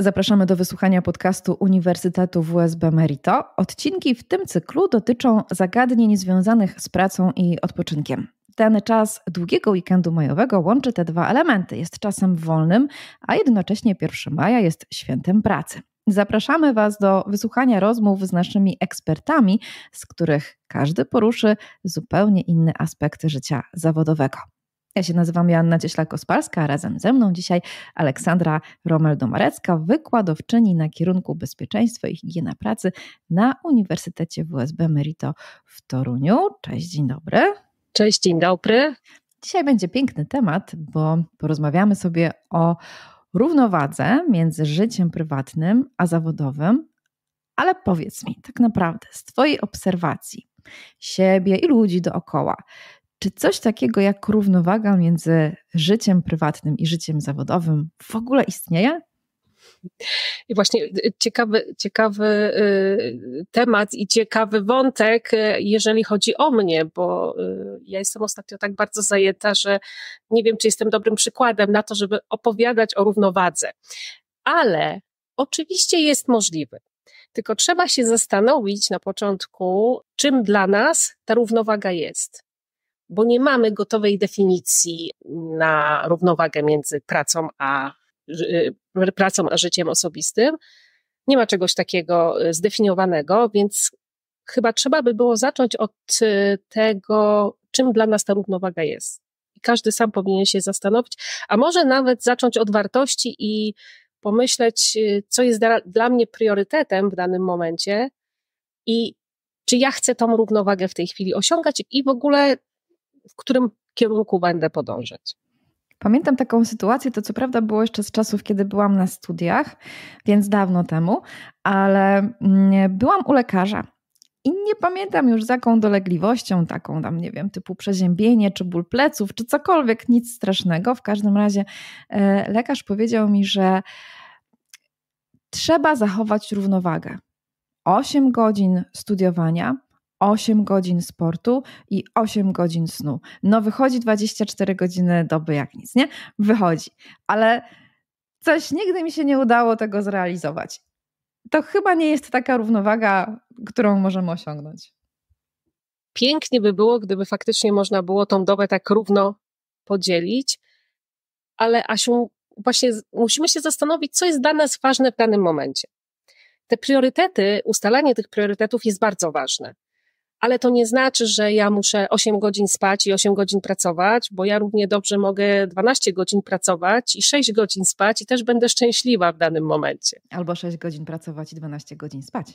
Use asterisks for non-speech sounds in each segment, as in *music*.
Zapraszamy do wysłuchania podcastu Uniwersytetu WSB Merito. Odcinki w tym cyklu dotyczą zagadnień związanych z pracą i odpoczynkiem. Ten czas długiego weekendu majowego łączy te dwa elementy. Jest czasem wolnym, a jednocześnie 1 maja jest świętem pracy. Zapraszamy Was do wysłuchania rozmów z naszymi ekspertami, z których każdy poruszy zupełnie inny aspekt życia zawodowego. Ja się nazywam Joanna Cieślak-Ospalska, razem ze mną dzisiaj Aleksandra Romel-Domarecka, wykładowczyni na kierunku bezpieczeństwo i higiena pracy na Uniwersytecie WSB Merito w Toruniu. Cześć, dzień dobry. Cześć, dzień dobry. Dzisiaj będzie piękny temat, bo porozmawiamy sobie o równowadze między życiem prywatnym a zawodowym. Ale powiedz mi, tak naprawdę, z Twojej obserwacji siebie i ludzi dookoła, czy coś takiego jak równowaga między życiem prywatnym i życiem zawodowym w ogóle istnieje? I właśnie y, y, ciekawy, ciekawy y, temat i ciekawy wątek, jeżeli chodzi o mnie, bo ja jestem ostatnio tak bardzo zajęta, że nie wiem, czy jestem dobrym przykładem na to, żeby opowiadać o równowadze. Ale oczywiście jest możliwy. Tylko trzeba się zastanowić na początku, czym dla nas ta równowaga jest bo nie mamy gotowej definicji na równowagę między pracą a, y, pracą a życiem osobistym. Nie ma czegoś takiego y, zdefiniowanego, więc chyba trzeba by było zacząć od y, tego, czym dla nas ta równowaga jest. I każdy sam powinien się zastanowić, a może nawet zacząć od wartości i pomyśleć, co jest dla, dla mnie priorytetem w danym momencie i czy ja chcę tą równowagę w tej chwili osiągać i w ogóle w którym kierunku będę podążać. Pamiętam taką sytuację, to co prawda było jeszcze z czasów, kiedy byłam na studiach, więc dawno temu, ale mm, byłam u lekarza i nie pamiętam już z jaką dolegliwością, taką tam, nie wiem, typu przeziębienie, czy ból pleców, czy cokolwiek, nic strasznego. W każdym razie e, lekarz powiedział mi, że trzeba zachować równowagę. 8 godzin studiowania, 8 godzin sportu i 8 godzin snu. No wychodzi 24 godziny doby jak nic, nie? Wychodzi. Ale coś nigdy mi się nie udało tego zrealizować. To chyba nie jest taka równowaga, którą możemy osiągnąć. Pięknie by było, gdyby faktycznie można było tą dobę tak równo podzielić, ale Asiu, właśnie musimy się zastanowić, co jest dla nas ważne w danym momencie. Te priorytety, ustalanie tych priorytetów jest bardzo ważne ale to nie znaczy, że ja muszę 8 godzin spać i 8 godzin pracować, bo ja równie dobrze mogę 12 godzin pracować i 6 godzin spać i też będę szczęśliwa w danym momencie. Albo 6 godzin pracować i 12 godzin spać.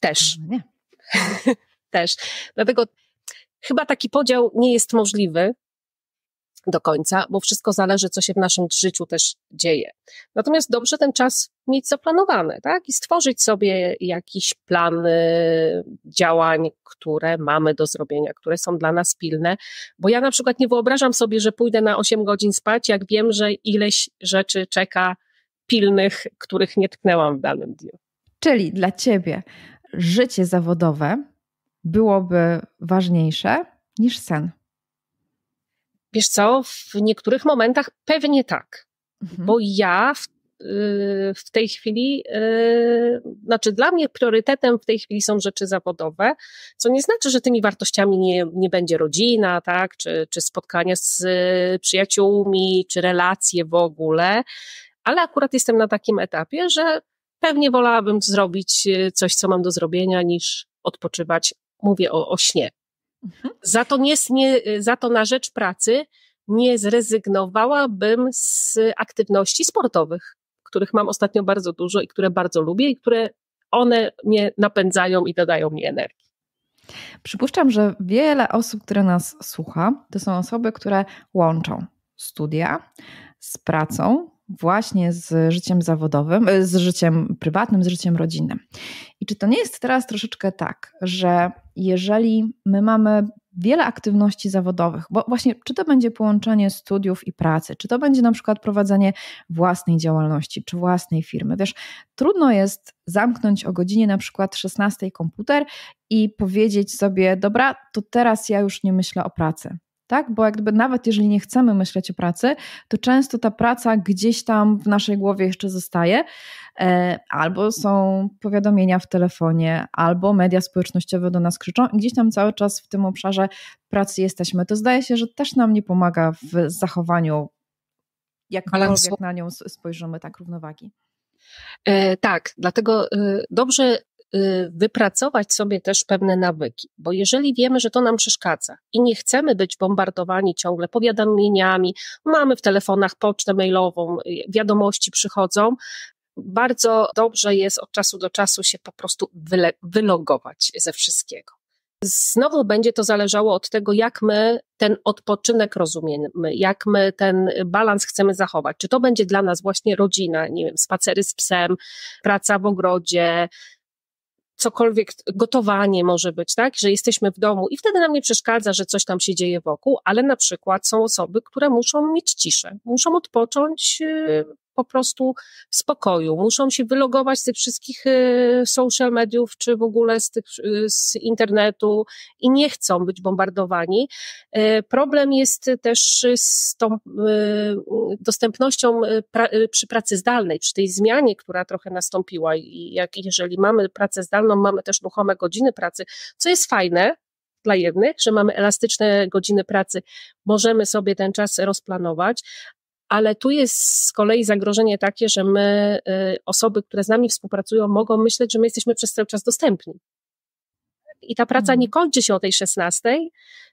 Też. No, nie. *laughs* też. Dlatego chyba taki podział nie jest możliwy do końca, bo wszystko zależy, co się w naszym życiu też dzieje. Natomiast dobrze ten czas mieć zaplanowany, tak? I stworzyć sobie jakiś plan działań, które mamy do zrobienia, które są dla nas pilne, bo ja na przykład nie wyobrażam sobie, że pójdę na 8 godzin spać, jak wiem, że ileś rzeczy czeka pilnych, których nie tknęłam w danym dniu. Czyli dla ciebie życie zawodowe byłoby ważniejsze niż sen. Wiesz co, w niektórych momentach pewnie tak, mhm. bo ja w, y, w tej chwili, y, znaczy dla mnie priorytetem w tej chwili są rzeczy zawodowe, co nie znaczy, że tymi wartościami nie, nie będzie rodzina, tak, czy, czy spotkania z y, przyjaciółmi, czy relacje w ogóle, ale akurat jestem na takim etapie, że pewnie wolałabym zrobić y, coś, co mam do zrobienia, niż odpoczywać. Mówię o, o śnie, Mhm. Za, to nie, y, za to na rzecz pracy nie zrezygnowałabym z aktywności sportowych, których mam ostatnio bardzo dużo i które bardzo lubię i które one mnie napędzają i dodają mi energii. Przypuszczam, że wiele osób, które nas słucha, to są osoby, które łączą studia z pracą, właśnie z życiem zawodowym, e, z życiem prywatnym, z życiem rodzinnym. I czy to nie jest teraz troszeczkę tak, że jeżeli my mamy wiele aktywności zawodowych, bo właśnie czy to będzie połączenie studiów i pracy, czy to będzie na przykład prowadzenie własnej działalności, czy własnej firmy. Wiesz, trudno jest zamknąć o godzinie na przykład 16 komputer i powiedzieć sobie, dobra, to teraz ja już nie myślę o pracy tak? Bo jak gdyby nawet jeżeli nie chcemy myśleć o pracy, to często ta praca gdzieś tam w naszej głowie jeszcze zostaje, e, albo są powiadomienia w telefonie, albo media społecznościowe do nas krzyczą i gdzieś tam cały czas w tym obszarze pracy jesteśmy. To zdaje się, że też nam nie pomaga w zachowaniu jakkolwiek na nią spojrzymy, tak równowagi. E, tak, dlatego e, dobrze Y, wypracować sobie też pewne nawyki, bo jeżeli wiemy, że to nam przeszkadza i nie chcemy być bombardowani ciągle powiadomieniami, mamy w telefonach pocztę mailową, y, wiadomości przychodzą, bardzo dobrze jest od czasu do czasu się po prostu wyle, wylogować ze wszystkiego. Znowu będzie to zależało od tego, jak my ten odpoczynek rozumiemy, jak my ten balans chcemy zachować. Czy to będzie dla nas właśnie rodzina, nie wiem, spacery z psem, praca w ogrodzie, cokolwiek, gotowanie może być, tak, że jesteśmy w domu i wtedy nam nie przeszkadza, że coś tam się dzieje wokół, ale na przykład są osoby, które muszą mieć ciszę, muszą odpocząć y, po prostu w spokoju. Muszą się wylogować z tych wszystkich y, social mediów, czy w ogóle z, tych, y, z internetu i nie chcą być bombardowani. Y, problem jest też z tą dostępnością pra przy pracy zdalnej, przy tej zmianie, która trochę nastąpiła i jak, jeżeli mamy pracę zdalną, mamy też ruchome godziny pracy, co jest fajne, dla jednych, że mamy elastyczne godziny pracy, możemy sobie ten czas rozplanować, ale tu jest z kolei zagrożenie takie, że my, y, osoby, które z nami współpracują, mogą myśleć, że my jesteśmy przez cały czas dostępni. I ta praca mhm. nie kończy się o tej 16,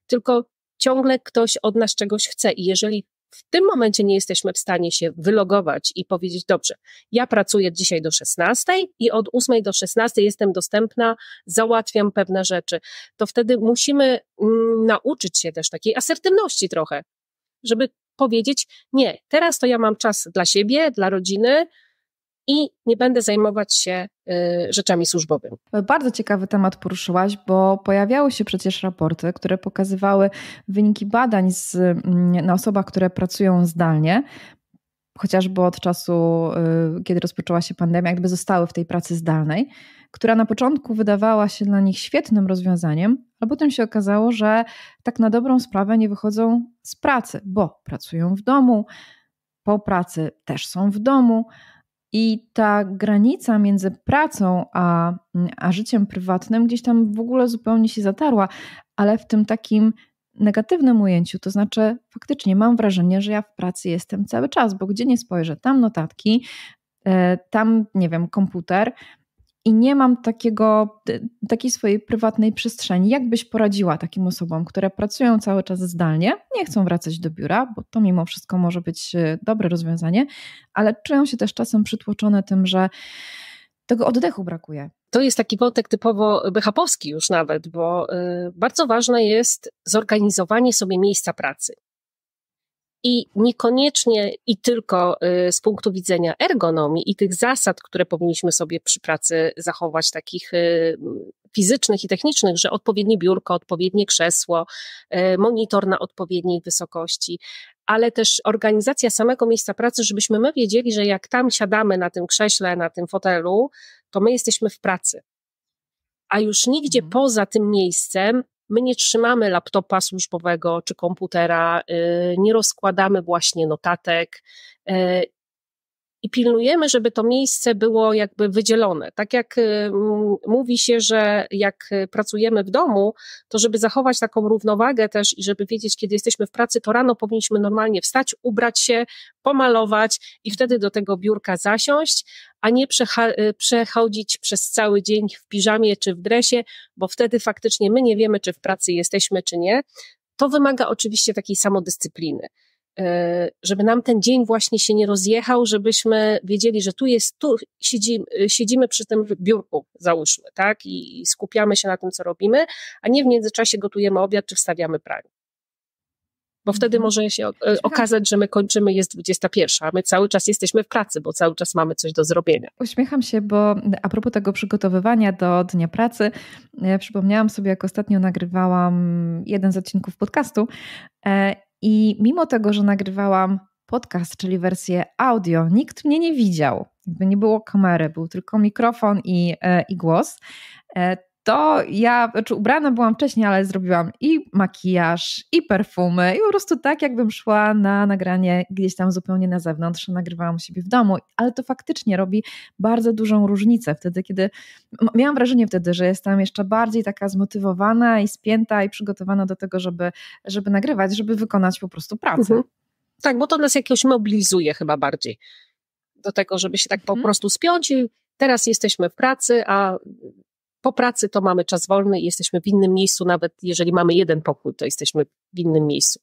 tylko ciągle ktoś od nas czegoś chce. I jeżeli w tym momencie nie jesteśmy w stanie się wylogować i powiedzieć, dobrze, ja pracuję dzisiaj do 16 i od 8 do 16 jestem dostępna, załatwiam pewne rzeczy, to wtedy musimy mm, nauczyć się też takiej asertywności trochę, żeby powiedzieć: Nie, teraz to ja mam czas dla siebie, dla rodziny, i nie będę zajmować się y, rzeczami służbowymi. Bardzo ciekawy temat poruszyłaś, bo pojawiały się przecież raporty, które pokazywały wyniki badań z, mm, na osobach, które pracują zdalnie. Chociażby od czasu, y, kiedy rozpoczęła się pandemia, jakby zostały w tej pracy zdalnej która na początku wydawała się dla nich świetnym rozwiązaniem, ale potem się okazało, że tak na dobrą sprawę nie wychodzą z pracy, bo pracują w domu, po pracy też są w domu. I ta granica między pracą a, a życiem prywatnym gdzieś tam w ogóle zupełnie się zatarła, ale w tym takim negatywnym ujęciu, to znaczy faktycznie mam wrażenie, że ja w pracy jestem cały czas, bo gdzie nie spojrzę, tam notatki, e, tam nie wiem, komputer, i nie mam takiego, takiej swojej prywatnej przestrzeni. Jak byś poradziła takim osobom, które pracują cały czas zdalnie, nie chcą wracać do biura, bo to mimo wszystko może być e, dobre rozwiązanie, ale czują się też czasem przytłoczone tym, że tego oddechu brakuje. To jest taki wątek typowo BHP-owski e, już nawet, bo e, bardzo ważne jest zorganizowanie sobie miejsca pracy i niekoniecznie i tylko y, z punktu widzenia ergonomii i tych zasad, które powinniśmy sobie przy pracy zachować, takich y, fizycznych i technicznych, że odpowiednie biurko, odpowiednie krzesło, y, monitor na odpowiedniej wysokości, ale też organizacja samego miejsca pracy, żebyśmy my wiedzieli, że jak tam siadamy na tym krześle, na tym fotelu, to my jesteśmy w pracy. A już nigdzie mhm. poza tym miejscem My nie trzymamy laptopa służbowego czy komputera, y, nie rozkładamy właśnie notatek y, i pilnujemy, żeby to miejsce było jakby wydzielone. Tak jak y, mówi się, że jak y, pracujemy w domu, to żeby zachować taką równowagę też i żeby wiedzieć, kiedy jesteśmy w pracy, to rano powinniśmy normalnie wstać, ubrać się, pomalować i wtedy do tego biurka zasiąść, a nie przecha- y, przechodzić przez cały dzień w piżamie czy w dresie, bo wtedy faktycznie my nie wiemy, czy w pracy jesteśmy, czy nie. To wymaga oczywiście takiej samodyscypliny. E, żeby nam ten dzień właśnie się nie rozjechał, żebyśmy wiedzieli, że tu jest, tu siedzimy, e, siedzimy przy tym biurku, załóżmy, tak, i skupiamy się na tym, co robimy, a nie w międzyczasie gotujemy obiad czy wstawiamy pranie. Bo wtedy mhm. może się e, okazać, że my kończymy, jest 21, a my cały czas jesteśmy w pracy, bo cały czas mamy coś do zrobienia. Uśmiecham się, bo a propos tego przygotowywania do dnia pracy, ja przypomniałam sobie, jak ostatnio nagrywałam jeden z odcinków podcastu i mimo tego, że nagrywałam podcast, czyli wersję audio, nikt mnie nie widział. Jakby nie było kamery, był tylko mikrofon i, e, i głos. E, to ja, czy znaczy ubrana byłam wcześniej, ale zrobiłam i makijaż, i perfumy, i po prostu tak, jakbym szła na nagranie gdzieś tam zupełnie na zewnątrz, nagrywałam siebie w domu, ale to faktycznie robi bardzo dużą różnicę wtedy, kiedy miałam wrażenie wtedy, że jestem jeszcze bardziej taka zmotywowana i spięta i przygotowana do tego, żeby, żeby nagrywać, żeby wykonać po prostu pracę. Mhm. Tak, bo to nas jakoś mobilizuje chyba bardziej do tego, żeby się tak po mhm. prostu spiąć i teraz jesteśmy w pracy, a po pracy to mamy czas wolny i jesteśmy w innym miejscu, nawet jeżeli mamy jeden pokój, to jesteśmy w innym miejscu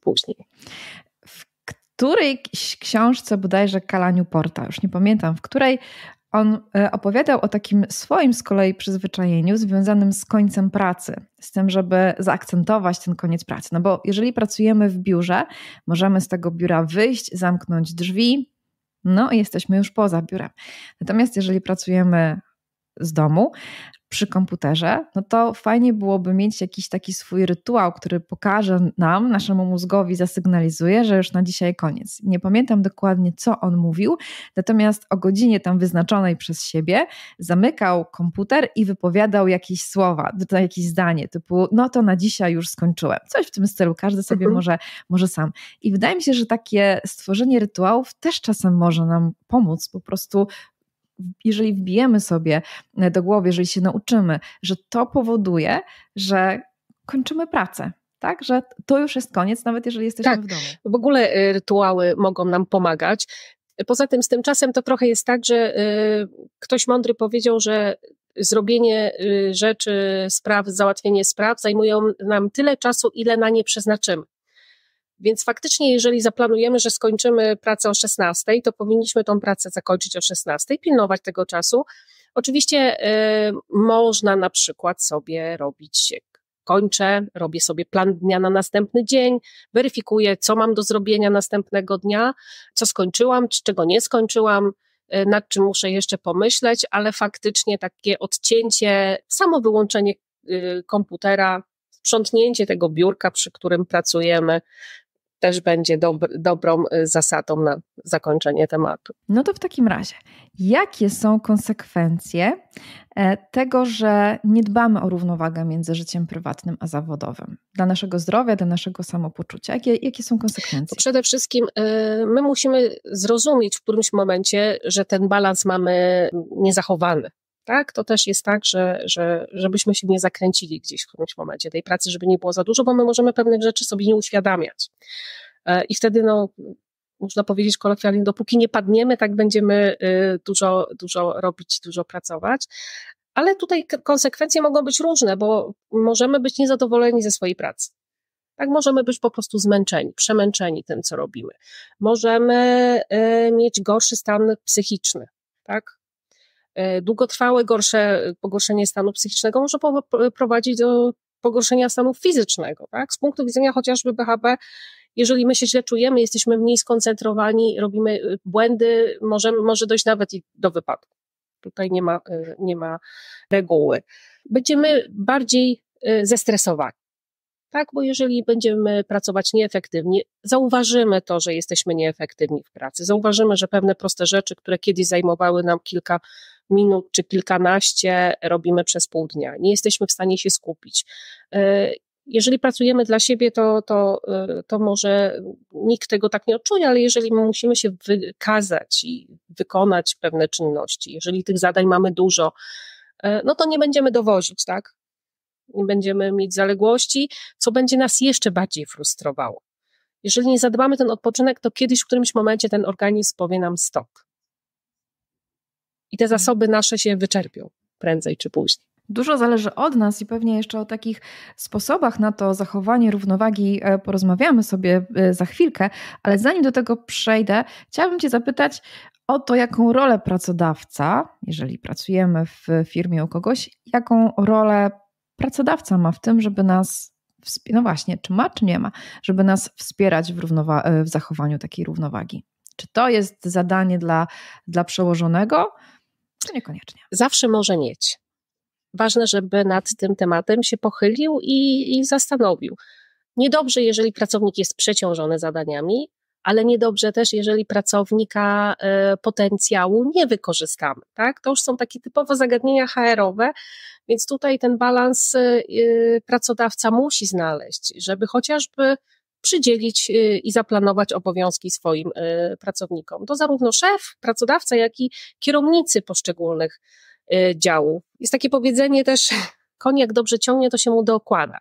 później. W którejś książce, bodajże Kalaniu Porta, już nie pamiętam, w której on e, opowiadał o takim swoim z kolei przyzwyczajeniu związanym z końcem pracy, z tym, żeby zaakcentować ten koniec pracy. No bo jeżeli pracujemy w biurze, możemy z tego biura wyjść, zamknąć drzwi, no i jesteśmy już poza biurem. Natomiast jeżeli pracujemy z domu przy komputerze, no to fajnie byłoby mieć jakiś taki swój rytuał, który pokaże nam, naszemu mózgowi zasygnalizuje, że już na dzisiaj koniec. Nie pamiętam dokładnie, co on mówił, natomiast o godzinie tam wyznaczonej przez siebie zamykał komputer i wypowiadał jakieś słowa, jakieś zdanie typu, no to na dzisiaj już skończyłem. Coś w tym stylu, każdy sobie mhm. może, może sam. I wydaje mi się, że takie stworzenie rytuałów też czasem może nam pomóc po prostu jeżeli wbijemy sobie e, do głowy, jeżeli się nauczymy, że to powoduje, że kończymy pracę, tak? Że to już jest koniec, nawet jeżeli jesteśmy tak. w domu. W ogóle y, rytuały mogą nam pomagać. Poza tym z tym czasem to trochę jest tak, że y, ktoś mądry powiedział, że zrobienie y, rzeczy, spraw, załatwienie spraw zajmują nam tyle czasu, ile na nie przeznaczymy. Więc faktycznie, jeżeli zaplanujemy, że skończymy pracę o 16, to powinniśmy tą pracę zakończyć o 16, pilnować tego czasu. Oczywiście y, można na przykład sobie robić kończę, robię sobie plan dnia na następny dzień, weryfikuję, co mam do zrobienia następnego dnia, co skończyłam, czego nie skończyłam, y, nad czym muszę jeszcze pomyśleć, ale faktycznie takie odcięcie, samo wyłączenie y, komputera, sprzątnięcie tego biurka, przy którym pracujemy, też będzie dob dobrą y, zasadą na zakończenie tematu. No to w takim razie, jakie są konsekwencje e, tego, że nie dbamy o równowagę między życiem prywatnym a zawodowym? Dla naszego zdrowia, dla naszego samopoczucia? Jakie, jakie są konsekwencje? Przede wszystkim y, my musimy zrozumieć w którymś momencie, że ten balans mamy mm, niezachowany tak, to też jest tak, że, że żebyśmy się nie zakręcili gdzieś w którymś momencie tej pracy, żeby nie było za dużo, bo my możemy pewnych rzeczy sobie nie uświadamiać. E, I wtedy, no, można powiedzieć kolokwialnie, dopóki nie padniemy, tak będziemy y, dużo, dużo robić, dużo pracować. Ale tutaj konsekwencje mogą być różne, bo możemy być niezadowoleni ze swojej pracy. Tak, możemy być po prostu zmęczeni, przemęczeni tym, co robimy. Możemy y, mieć gorszy stan psychiczny, tak? E, długotrwałe, gorsze pogorszenie stanu psychicznego może prowadzić do pogorszenia stanu fizycznego. Tak? Z punktu widzenia chociażby BHP, jeżeli my się źle czujemy, jesteśmy mniej skoncentrowani, robimy y, błędy, może, może dojść nawet i do wypadku. Tutaj nie ma, y, nie ma reguły. Będziemy bardziej y, zestresowani. Tak, bo jeżeli będziemy pracować nieefektywnie, zauważymy to, że jesteśmy nieefektywni w pracy, zauważymy, że pewne proste rzeczy, które kiedyś zajmowały nam kilka minut czy kilkanaście robimy przez pół dnia. Nie jesteśmy w stanie się skupić. E, jeżeli pracujemy dla siebie, to, to, e, to może nikt tego tak nie odczuje, ale jeżeli musimy się wykazać i wykonać pewne czynności, jeżeli tych zadań mamy dużo, e, no to nie będziemy dowozić, tak? Nie będziemy mieć zaległości, co będzie nas jeszcze bardziej frustrowało. Jeżeli nie zadbamy ten odpoczynek, to kiedyś w którymś momencie ten organizm powie nam stop te mhm. zasoby nasze się wyczerpią prędzej czy później. Dużo zależy od nas i pewnie jeszcze o takich sposobach na to zachowanie równowagi e, porozmawiamy sobie e, za chwilkę, ale zanim do tego przejdę, chciałabym Cię zapytać o to, jaką rolę pracodawca, jeżeli pracujemy w firmie u kogoś, jaką rolę pracodawca ma w tym, żeby nas no właśnie, czy ma, czy nie ma, żeby nas wspierać w, równowa- e, w zachowaniu takiej równowagi. Czy to jest zadanie dla, dla przełożonego? To niekoniecznie. Zawsze może mieć. Ważne, żeby nad tym tematem się pochylił i, i zastanowił. Niedobrze, jeżeli pracownik jest przeciążony zadaniami, ale niedobrze też, jeżeli pracownika y, potencjału nie wykorzystamy. Tak? To już są takie typowo zagadnienia HR-owe, więc tutaj ten balans y, pracodawca musi znaleźć, żeby chociażby przydzielić y, i zaplanować obowiązki swoim y, pracownikom. To zarówno szef, pracodawca, jak i kierownicy poszczególnych y, działów. Jest takie powiedzenie też, *laughs* koń jak dobrze ciągnie, to się mu dokłada.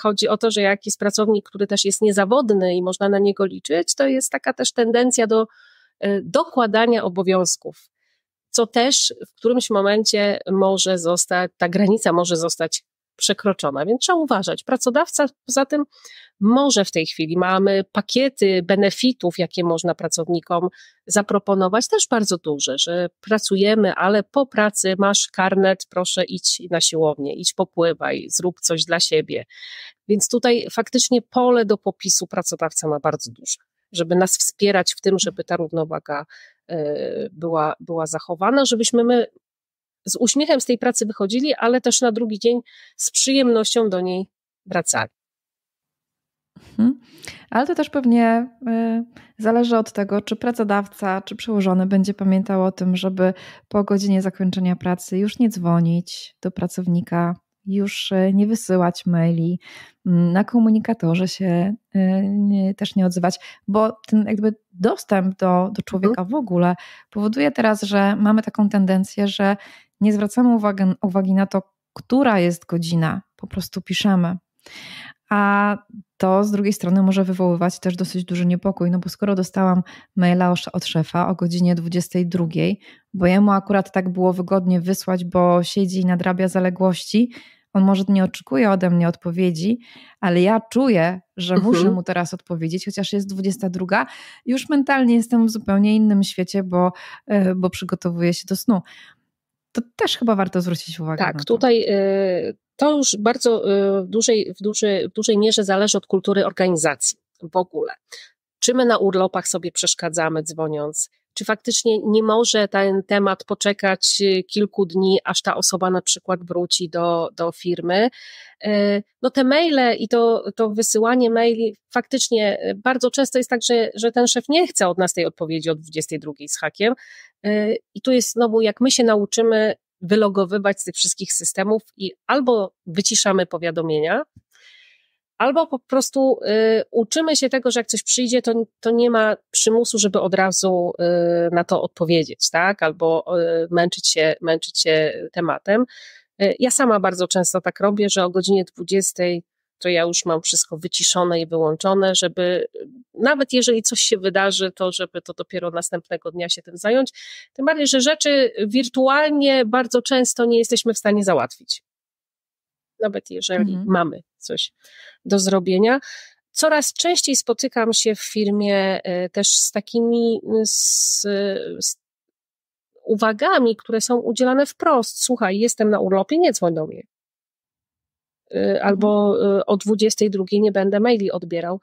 Chodzi o to, że jak jest pracownik, który też jest niezawodny i można na niego liczyć, to jest taka też tendencja do dokładania obowiązków, co też w którymś momencie może zostać, ta granica może zostać przekroczona, więc trzeba uważać. Pracodawca poza tym może w tej chwili, mamy pakiety benefitów, jakie można pracownikom zaproponować, też bardzo duże, że pracujemy, ale po pracy masz karnet, proszę idź na siłownię, idź popływaj, zrób coś dla siebie. Więc tutaj faktycznie pole do popisu pracodawca ma bardzo duże żeby nas wspierać w tym, żeby ta równowaga e, była, była zachowana, żebyśmy my z uśmiechem z tej pracy wychodzili, ale też na drugi dzień z przyjemnością do niej wracali. Mhm. Ale to też pewnie y, zależy od tego, czy pracodawca, czy przełożony będzie pamiętał o tym, żeby po godzinie zakończenia pracy już nie dzwonić do pracownika, już y, nie wysyłać maili, mm, na komunikatorze się y, też nie odzywać, bo ten jakby dostęp do, do człowieka mhm. w ogóle powoduje teraz, że mamy taką tendencję, że nie zwracamy uwagi, uwagi na to, która jest godzina, po prostu piszemy. A to z drugiej strony może wywoływać też dosyć duży niepokój, no bo skoro dostałam maila od szefa o godzinie 22, bo jemu akurat tak było wygodnie wysłać, bo siedzi i nadrabia zaległości, on może nie oczekuje ode mnie odpowiedzi, ale ja czuję, że uh mhm. -huh. muszę mu teraz odpowiedzieć, chociaż jest 22. Już mentalnie jestem w zupełnie innym świecie, bo, e, bo przygotowuję się do snu to też chyba warto zwrócić uwagę. Tak, tutaj y, to już bardzo y, w dużej, w, dużej, w dużej mierze zależy od kultury organizacji w ogóle. Czy my na urlopach sobie przeszkadzamy dzwoniąc, czy faktycznie nie może ten temat poczekać y, kilku dni, aż ta osoba na przykład wróci do, do firmy. Y, no te maile i to, to wysyłanie maili, faktycznie y, bardzo często jest tak, że, że ten szef nie chce od nas tej odpowiedzi od 22 z hakiem. I tu jest znowu, jak my się nauczymy wylogowywać z tych wszystkich systemów i albo wyciszamy powiadomienia, albo po prostu y, uczymy się tego, że jak coś przyjdzie, to, to nie ma przymusu, żeby od razu y, na to odpowiedzieć, tak? Albo y, męczyć, się, męczyć się tematem. Y, ja sama bardzo często tak robię, że o godzinie 20 to ja już mam wszystko wyciszone i wyłączone, żeby nawet jeżeli coś się wydarzy, to żeby to dopiero następnego dnia się tym zająć. Tym bardziej, że rzeczy wirtualnie bardzo często nie jesteśmy w stanie załatwić. Nawet jeżeli mhm. mamy coś do zrobienia. Coraz częściej spotykam się w firmie e, też z takimi e, z, e, z uwagami, które są udzielane wprost. Słuchaj, jestem na urlopie, nie dzwoń do mnie. Albo mhm. o 22 nie będę maili odbierał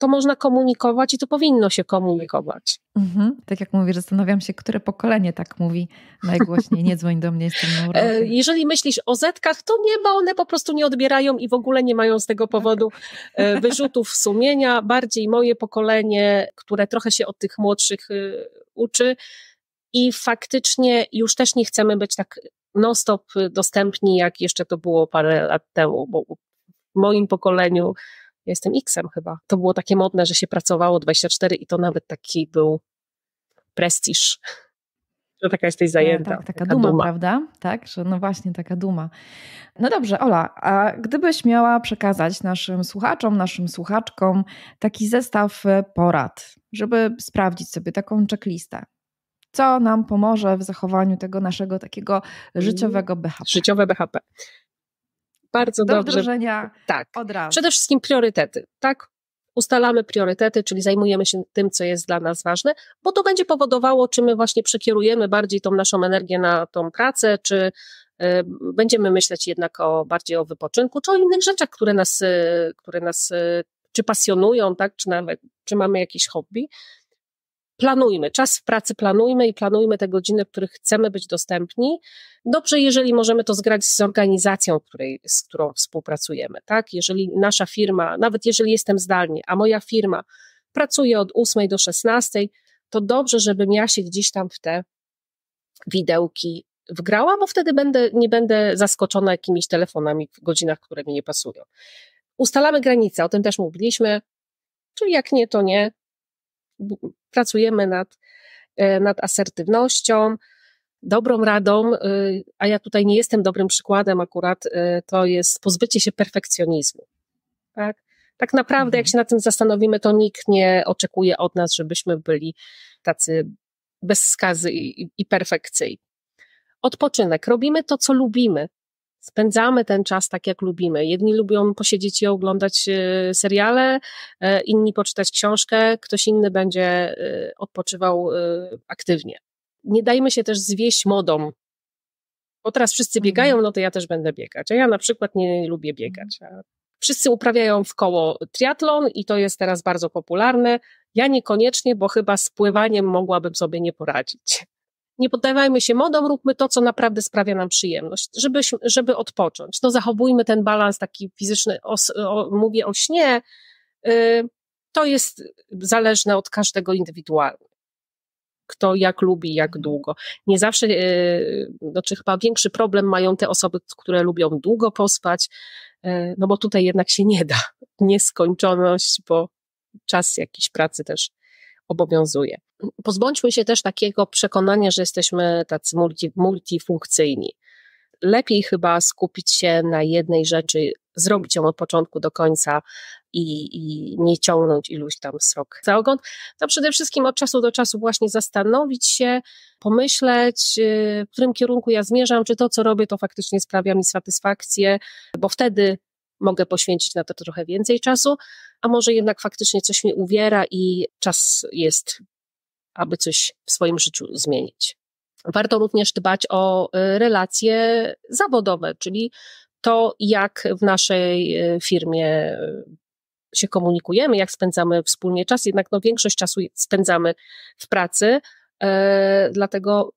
to można komunikować i to powinno się komunikować. Mhm. Tak jak mówisz, zastanawiam się, które pokolenie tak mówi najgłośniej, nie dzwoń do mnie, jestem neurotyk. Jeżeli myślisz o zetkach, to nie, bo one po prostu nie odbierają i w ogóle nie mają z tego powodu e, tak. wyrzutów sumienia. Bardziej moje pokolenie, które trochę się od tych młodszych e, uczy i faktycznie już też nie chcemy być tak non-stop e, dostępni, jak jeszcze to było parę lat temu, bo w moim pokoleniu ja jestem X-em chyba. To było takie modne, że się pracowało 24 i to nawet taki był prestiż *laughs* że taka jesteś e, zajęta. Tak, taka, taka duma, duma, prawda? Tak, że no właśnie, taka duma. No dobrze, Ola, a gdybyś miała przekazać naszym słuchaczom, naszym słuchaczkom taki zestaw e, porad, żeby sprawdzić sobie taką checklistę, co nam pomoże w zachowaniu tego naszego takiego mm. życiowego BHP? Życiowe BHP bardzo do dobrze. Wdrożenia tak. od razu. Przede wszystkim priorytety, tak? Ustalamy priorytety, czyli zajmujemy się tym, co jest dla nas ważne, bo to będzie powodowało, czy my właśnie przekierujemy bardziej tą naszą energię na tą pracę, czy y, będziemy myśleć jednak o, bardziej o wypoczynku, czy o innych rzeczach, które nas, y, które nas y, czy pasjonują, tak, czy nawet, czy mamy jakieś hobby planujmy, czas w pracy planujmy i planujmy te godziny, w których chcemy być dostępni. Dobrze, jeżeli możemy to zgrać z organizacją, której, z którą współpracujemy, tak? Jeżeli nasza firma, nawet jeżeli jestem zdalnie, a moja firma pracuje od 8 do 16, to dobrze, żebym ja się gdzieś tam w te widełki wgrała, bo wtedy będę, nie będę zaskoczona jakimiś telefonami w godzinach, które mi nie pasują. Ustalamy granice, o tym też mówiliśmy, czyli jak nie, to nie pracujemy nad, e, nad asertywnością, dobrą radą, y, a ja tutaj nie jestem dobrym przykładem akurat, y, to jest pozbycie się perfekcjonizmu. Tak, tak naprawdę, jak mhm. się na tym zastanowimy, to nikt nie oczekuje od nas, żebyśmy byli tacy bez skazy i, i perfekcyjni. Odpoczynek. Robimy to, co lubimy spędzamy ten czas tak, jak lubimy. Jedni lubią posiedzieć i oglądać y, seriale, y, inni poczytać książkę, ktoś inny będzie y, odpoczywał aktywnie. Nie dajmy się też zwieść modą. Bo teraz wszyscy mhm. biegają, no to ja też będę biegać. A ja na przykład nie lubię biegać. Mhm. Wszyscy uprawiają w koło triatlon i to jest teraz bardzo popularne. Ja niekoniecznie, bo chyba z pływaniem mogłabym sobie nie poradzić nie poddawajmy się modom, róbmy to, co naprawdę sprawia nam przyjemność, żeby, żeby odpocząć. No zachowujmy ten balans taki fizyczny, o, o, mówię o śnie, y, to jest zależne od każdego indywidualnie. Kto jak lubi, jak mhm. długo. Nie zawsze, y, znaczy chyba większy problem mają te osoby, które lubią długo pospać, y, no bo tutaj jednak się nie da. Nieskończoność, bo czas jakiejś pracy też obowiązuje pozbądźmy się też takiego przekonania, że jesteśmy tacy multi, multifunkcyjni. Lepiej chyba skupić się na jednej rzeczy, zrobić ją od początku do końca i, i nie ciągnąć iluś tam srok za ogon. To przede wszystkim od czasu do czasu właśnie zastanowić się, pomyśleć, y, w którym kierunku ja zmierzam, czy to, co robię, to faktycznie sprawia mi satysfakcję, bo wtedy mogę poświęcić na to trochę więcej czasu, a może jednak faktycznie coś mi uwiera i czas jest aby coś w swoim życiu zmienić. Warto również dbać o y, relacje zawodowe, czyli to, jak w naszej y, firmie y, się komunikujemy, jak spędzamy wspólnie czas. Jednak no, większość czasu spędzamy w pracy, dlatego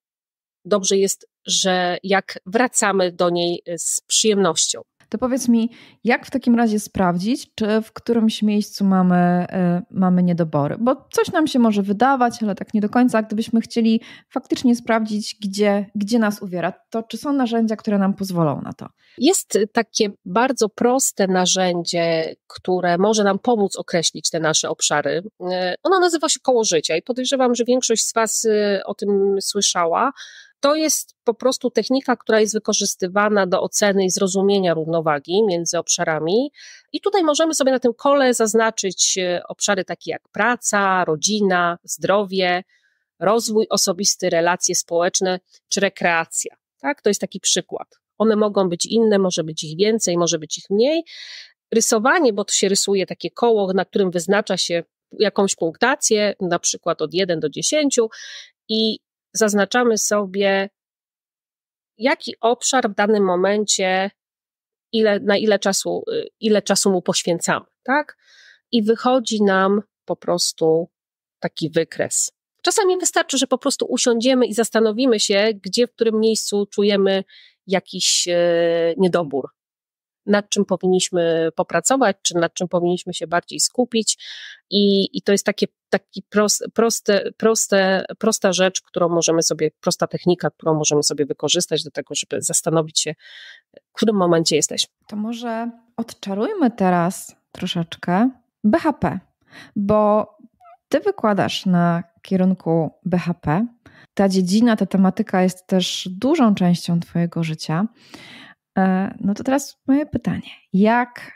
dobrze jest, że jak wracamy do niej z przyjemnością. To powiedz mi, jak w takim razie sprawdzić, czy w którymś miejscu mamy, e, mamy niedobory? Bo coś nam się może wydawać, ale tak nie do końca. Gdybyśmy chcieli faktycznie sprawdzić, gdzie, gdzie nas uwiera, to czy są narzędzia, które nam pozwolą na to? Jest takie bardzo proste narzędzie, które może nam pomóc określić te nasze obszary. E, ono nazywa się koło życia i podejrzewam, że większość z Was e, o tym słyszała. To jest po prostu technika, która jest wykorzystywana do oceny i zrozumienia równowagi między obszarami. I tutaj możemy sobie na tym kole zaznaczyć e, obszary takie jak praca, rodzina, zdrowie, rozwój osobisty, relacje społeczne czy rekreacja. Tak? To jest taki przykład. One mogą być inne, może być ich więcej, może być ich mniej. Rysowanie, bo to się rysuje takie koło, na którym wyznacza się jakąś punktację, na przykład od 1 do 10, i zaznaczamy sobie, jaki obszar w danym momencie, ile, na ile czasu, y, ile czasu mu poświęcamy, tak? I wychodzi nam po prostu taki wykres. Czasami wystarczy, że po prostu usiądziemy i zastanowimy się, gdzie, w którym miejscu czujemy jakiś y, niedobór, nad czym powinniśmy popracować, czy nad czym powinniśmy się bardziej skupić. I, i to jest takie taki prost, proste, proste, prosta rzecz, którą możemy sobie, prosta technika, którą możemy sobie wykorzystać do tego, żeby zastanowić się, w którym momencie jesteśmy. To może odczarujmy teraz troszeczkę BHP, bo ty wykładasz na kierunku BHP. Ta dziedzina, ta tematyka jest też dużą częścią Twojego życia. E, no to teraz moje pytanie: jak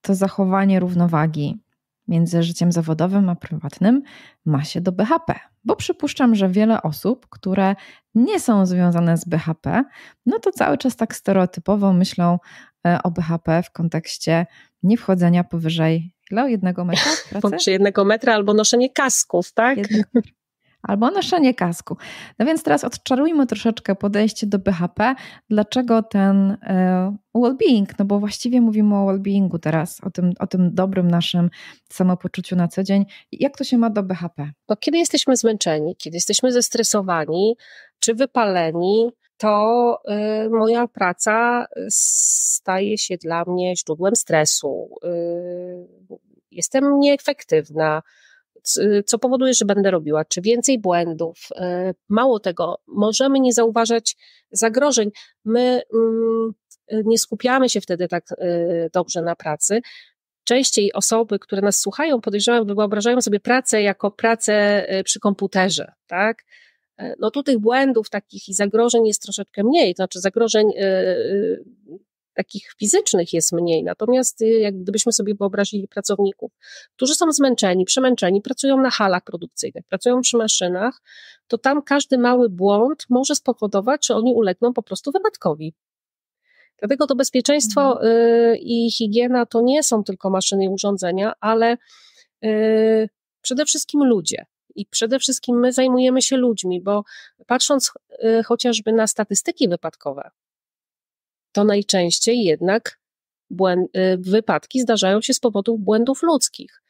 to zachowanie równowagi między życiem zawodowym a prywatnym ma się do BHP? Bo przypuszczam, że wiele osób, które nie są związane z BHP, no to cały czas tak stereotypowo myślą e, o BHP w kontekście nie wchodzenia powyżej dla jednego metra *laughs* pracy? Powyżej jednego metra albo noszenie kasków, tak? Jednego albo noszenie kasku. No więc teraz odczarujmy troszeczkę podejście do BHP. Dlaczego ten e, well-being? No bo właściwie mówimy o well-beingu teraz, o tym, o tym dobrym naszym samopoczuciu na co dzień. Jak to się ma do BHP? Bo kiedy jesteśmy zmęczeni, kiedy jesteśmy zestresowani czy wypaleni, to y, moja praca e, staje się dla mnie źródłem stresu. Y, jestem nieefektywna Y, co powoduje, że będę robiła, czy więcej błędów. Y, mało tego, możemy nie zauważać zagrożeń. My mm, nie skupiamy się wtedy tak y, dobrze na pracy. Częściej osoby, które nas słuchają, podejrzewam, wyobrażają sobie pracę jako pracę przy komputerze, tak? E, no tu tych błędów takich i zagrożeń jest troszeczkę mniej, to znaczy zagrożeń takich fizycznych jest mniej. Natomiast y, jak gdybyśmy sobie wyobrazili pracowników, którzy są zmęczeni, przemęczeni, pracują na halach produkcyjnych, pracują przy maszynach, to tam każdy mały błąd może spowodować, że oni ulegną po prostu wypadkowi. Dlatego to bezpieczeństwo mhm. Y, i higiena to nie są tylko maszyny i urządzenia, ale y, przede wszystkim ludzie i przede wszystkim my zajmujemy się ludźmi, bo patrząc chociażby na statystyki wypadkowe, to najczęściej jednak y, wypadki zdarzają się z powodu błędów ludzkich.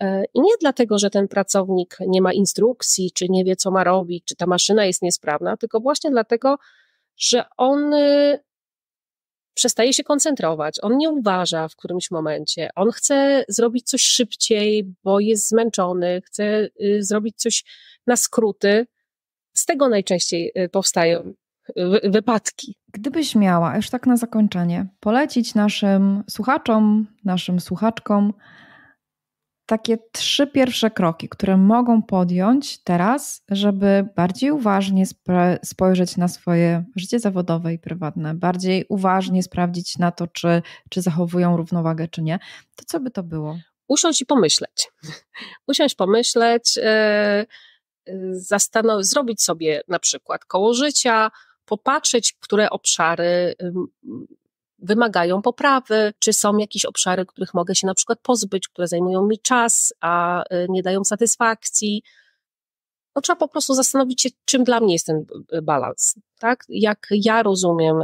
E, I nie dlatego, że ten pracownik nie ma instrukcji, czy nie wie, co ma robić, czy ta maszyna jest niesprawna, tylko właśnie dlatego, że on y, przestaje się koncentrować, on nie uważa w którymś momencie, on chce zrobić coś szybciej, bo jest zmęczony, chce y, zrobić coś na skróty. Z tego najczęściej powstają wypadki. Gdybyś miała, już tak na zakończenie, polecić naszym słuchaczom, naszym słuchaczkom takie trzy pierwsze kroki, które mogą podjąć teraz, żeby bardziej uważnie spojrzeć na swoje życie zawodowe i prywatne, bardziej uważnie sprawdzić na to, czy, czy zachowują równowagę, czy nie, to co by to było? Usiąść i pomyśleć. *laughs* Usiąść, pomyśleć. Yy zrobić sobie na przykład koło życia, popatrzeć, które obszary wymagają poprawy, czy są jakieś obszary, których mogę się na przykład pozbyć, które zajmują mi czas, a y, nie dają satysfakcji. No, trzeba po prostu zastanowić się, czym dla mnie jest ten y, y, balans, tak? Jak ja rozumiem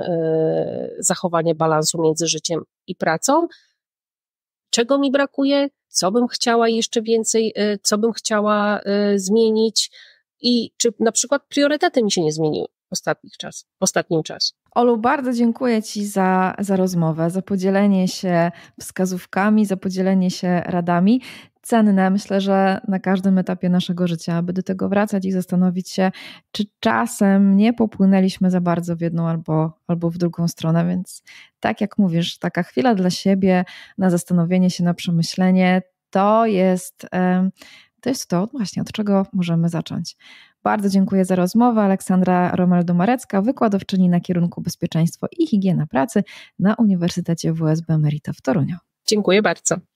zachowanie balansu między życiem i pracą, czego mi brakuje, co bym chciała jeszcze więcej, co bym chciała zmienić i czy na przykład priorytety mi się nie zmieniły ostatnich czas, ostatnim czasie. Olu, bardzo dziękuję Ci za, za rozmowę, za podzielenie się wskazówkami, za podzielenie się radami. Cenne, myślę, że na każdym etapie naszego życia, aby do tego wracać i zastanowić się, czy czasem nie popłynęliśmy za bardzo w jedną albo, albo w drugą stronę. Więc, tak jak mówisz, taka chwila dla siebie na zastanowienie się, na przemyślenie, to jest. To jest to właśnie, od czego możemy zacząć. Bardzo dziękuję za rozmowę. Aleksandra Romaldo-Marecka, wykładowczyni na kierunku Bezpieczeństwo i Higiena Pracy na Uniwersytecie WSB Merita w Toruniu. Dziękuję bardzo.